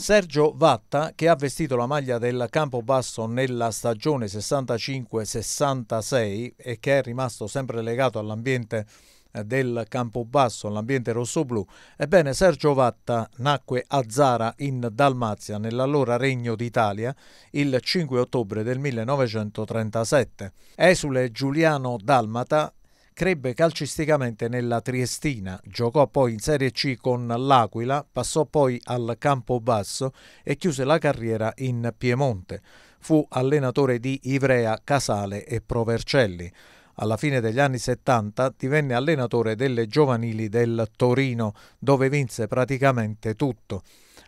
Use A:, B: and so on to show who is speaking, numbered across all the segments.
A: Sergio Vatta, che ha vestito la maglia del Campobasso nella stagione 65-66 e che è rimasto sempre legato all'ambiente eh, del Campobasso, all'ambiente rossoblu. Ebbene, Sergio Vatta nacque a Zara in Dalmazia, nell'allora Regno d'Italia, il 5 ottobre del 1937. Esule giuliano dalmata, crebbe calcisticamente nella Triestina, giocò poi in Serie C con l'Aquila, passò poi al Campobasso e chiuse la carriera in Piemonte. Fu allenatore di Ivrea, Casale e Provercelli. Alla fine degli anni 70 divenne allenatore delle giovanili del Torino, dove vinse praticamente tutto.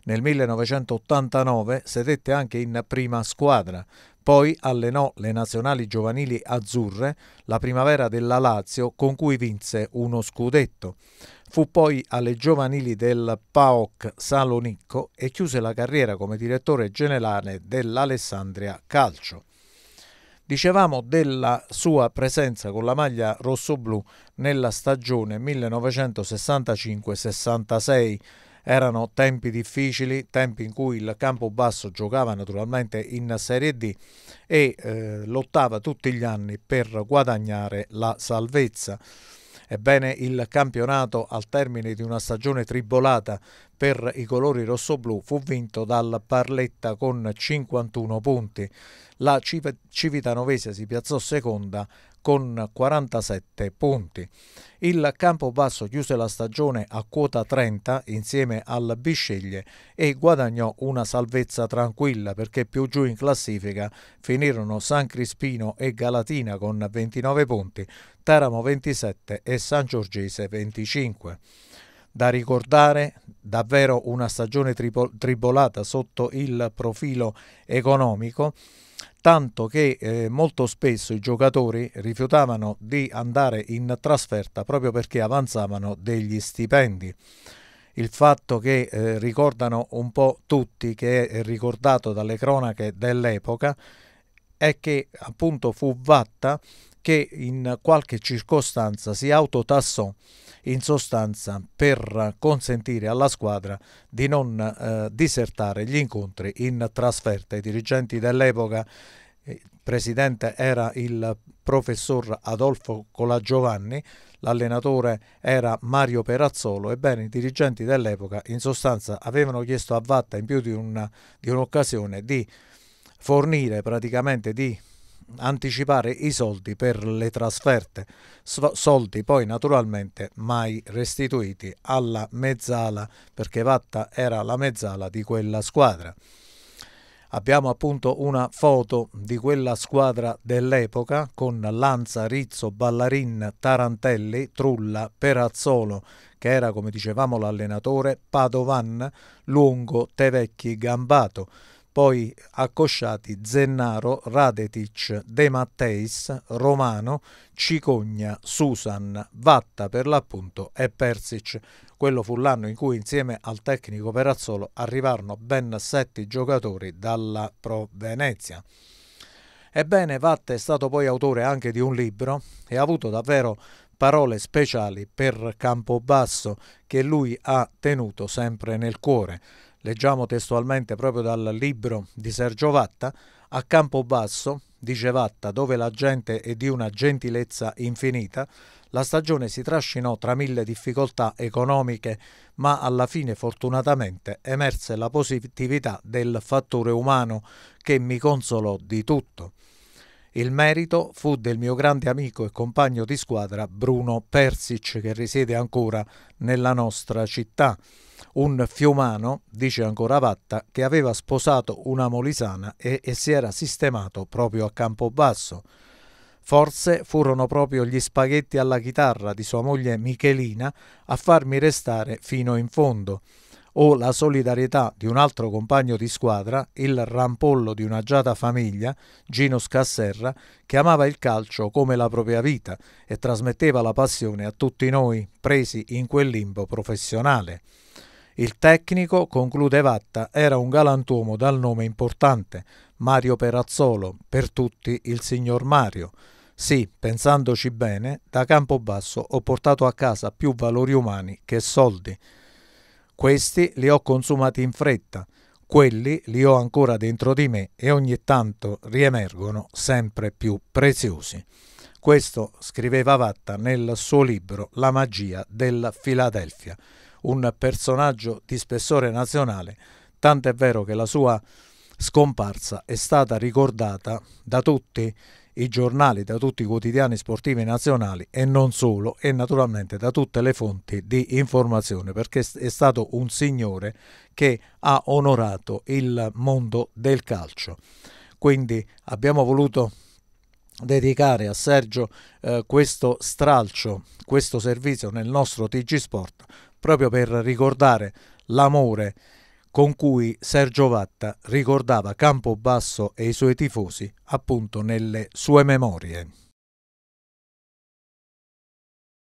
A: Nel 1989 sedette anche in prima squadra. Poi allenò le nazionali giovanili azzurre, la primavera della Lazio, con cui vinse uno scudetto. Fu poi alle giovanili del PAOC Salonicco e chiuse la carriera come direttore generale dell'Alessandria Calcio. Dicevamo della sua presenza con la maglia rossoblù nella stagione 1965-66. Erano tempi difficili, tempi in cui il Campobasso giocava naturalmente in Serie D e eh, lottava tutti gli anni per guadagnare la salvezza. Ebbene, il campionato al termine di una stagione tribolata per i colori rossoblù fu vinto dal Parletta con 51 punti. La Civitanovese si piazzò seconda con 47 punti. Il Campobasso chiuse la stagione a quota 30 insieme al Bisceglie e guadagnò una salvezza tranquilla perché più giù in classifica finirono San Crispino e Galatina con 29 punti, Teramo 27 e San Giorgese 25 da ricordare, davvero una stagione tribolata sotto il profilo economico tanto che eh, molto spesso i giocatori rifiutavano di andare in trasferta proprio perché avanzavano degli stipendi. Il fatto che eh, ricordano un po' tutti, che è ricordato dalle cronache dell'epoca, è che appunto fu Vatta che in qualche circostanza si autotassò in sostanza per consentire alla squadra di non eh, disertare gli incontri in trasferta. I dirigenti dell'epoca eh, presidente era il professor Adolfo Colagiovanni, l'allenatore era Mario Perazzolo, ebbene i dirigenti dell'epoca in sostanza avevano chiesto a Vatta in più di, una, di un'occasione di fornire praticamente di anticipare i soldi per le trasferte, soldi poi naturalmente mai restituiti alla mezzala perché Vatta era la mezzala di quella squadra. Abbiamo appunto una foto di quella squadra dell'epoca con Lanza, Rizzo, Ballarin, Tarantelli, Trulla, Perazzolo, che era come dicevamo l'allenatore, Padovan, Lungo, Tevecchi, Gambato poi accosciati Zennaro, Radetic, De Matteis, Romano, Cicogna, Susan, Vatta per l'appunto e Persic. Quello fu l'anno in cui insieme al tecnico Perazzolo arrivarono ben sette giocatori dalla Pro Venezia. Ebbene, Vatta è stato poi autore anche di un libro e ha avuto davvero parole speciali per Campobasso che lui ha tenuto sempre nel cuore leggiamo testualmente proprio dal libro di Sergio Vatta, a Campobasso, dice Vatta, dove la gente è di una gentilezza infinita, la stagione si trascinò tra mille difficoltà economiche, ma alla fine fortunatamente emerse la positività del fattore umano che mi consolò di tutto. Il merito fu del mio grande amico e compagno di squadra Bruno Persic, che risiede ancora nella nostra città. Un fiumano, dice ancora Vatta, che aveva sposato una molisana e, e si era sistemato proprio a Campobasso. Forse furono proprio gli spaghetti alla chitarra di sua moglie Michelina a farmi restare fino in fondo o la solidarietà di un altro compagno di squadra, il rampollo di un'agiata famiglia, Gino Scasserra, che amava il calcio come la propria vita e trasmetteva la passione a tutti noi, presi in quel limbo professionale. Il tecnico, conclude Vatta, era un galantuomo dal nome importante, Mario Perazzolo, per tutti il signor Mario. Sì, pensandoci bene, da Campobasso ho portato a casa più valori umani che soldi. Questi li ho consumati in fretta, quelli li ho ancora dentro di me e ogni tanto riemergono sempre più preziosi. Questo scriveva Vatta nel suo libro La magia della Filadelfia, un personaggio di spessore nazionale, tant'è vero che la sua scomparsa è stata ricordata da tutti i giornali, da tutti i quotidiani sportivi nazionali e non solo, e naturalmente da tutte le fonti di informazione, perché è stato un signore che ha onorato il mondo del calcio. Quindi abbiamo voluto dedicare a Sergio eh, questo stralcio, questo servizio nel nostro TG Sport, proprio per ricordare l'amore con cui Sergio Vatta ricordava Campobasso e i suoi tifosi appunto nelle sue memorie.